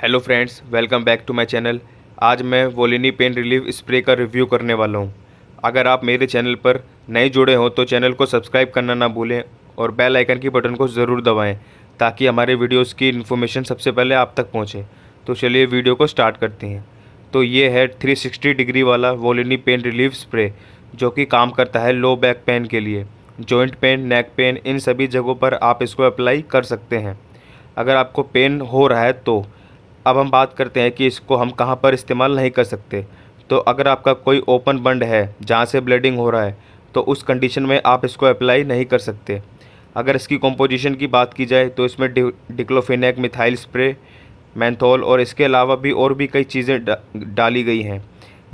Hello friends welcome back to my channel आज मैं Volini pain relief spray का review करने वाला हूं। अगर आप मेरे चैनल पर नए जुड़े हों तो चैनल को सब्सक्राइब करना ना भूलें और बेल आइकन की बटन को ज़रूर दबाएं ताकि हमारे वीडियोस की इन्फॉर्मेशन सबसे पहले आप तक पहुँचे तो चलिए वीडियो को स्टार्ट करते हैं तो ये है थ्री डिग्री वाला वोलिनी पेन रिलीफ स्प्रे जो कि काम करता है लो बैक पेन के लिए जॉइंट पेन नेक पेन इन सभी जगहों पर आप इसको अप्लाई कर सकते हैं अगर आपको पेन हो रहा है तो अब हम बात करते हैं कि इसको हम कहाँ पर इस्तेमाल नहीं कर सकते तो अगर आपका कोई ओपन बंड है जहाँ से ब्लीडिंग हो रहा है तो उस कंडीशन में आप इसको अप्लाई नहीं कर सकते अगर इसकी कंपोजिशन की बात की जाए तो इसमें डि डिक्लोफिनेक मिथाइल स्प्रे मैंथोल और इसके अलावा भी और भी कई चीज़ें डा, डाली गई हैं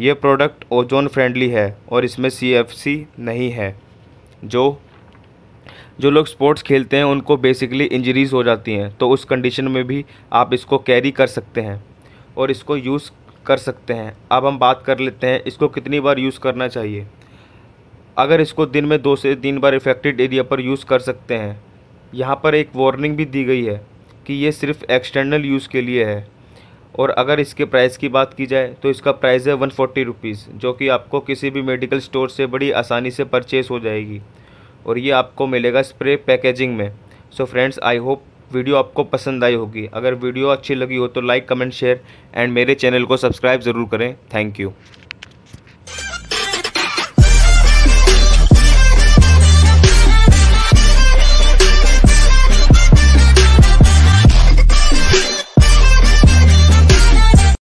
ये प्रोडक्ट ओजोन फ्रेंडली है और इसमें सी नहीं है जो जो लोग स्पोर्ट्स खेलते हैं उनको बेसिकली इंजरीज़ हो जाती हैं तो उस कंडीशन में भी आप इसको कैरी कर सकते हैं और इसको यूज़ कर सकते हैं अब हम बात कर लेते हैं इसको कितनी बार यूज़ करना चाहिए अगर इसको दिन में दो से तीन बार इफेक्टेड एरिया पर यूज़ कर सकते हैं यहाँ पर एक वार्निंग भी दी गई है कि ये सिर्फ एक्सटर्नल यूज़ के लिए है और अगर इसके प्राइस की बात की जाए तो इसका प्राइस है वन फोर्टी रुपीज़ जो कि आपको किसी भी मेडिकल स्टोर से बड़ी आसानी से परचेस हो जाएगी और ये आपको मिलेगा स्प्रे पैकेजिंग में so friends I hope video आपको पसंद आई होगी अगर वीडियो अच्छी लगी हो तो लाइक कमेंट शेयर एंड मेरे चैनल को सब्सक्राइब ज़रूर करें थैंक यू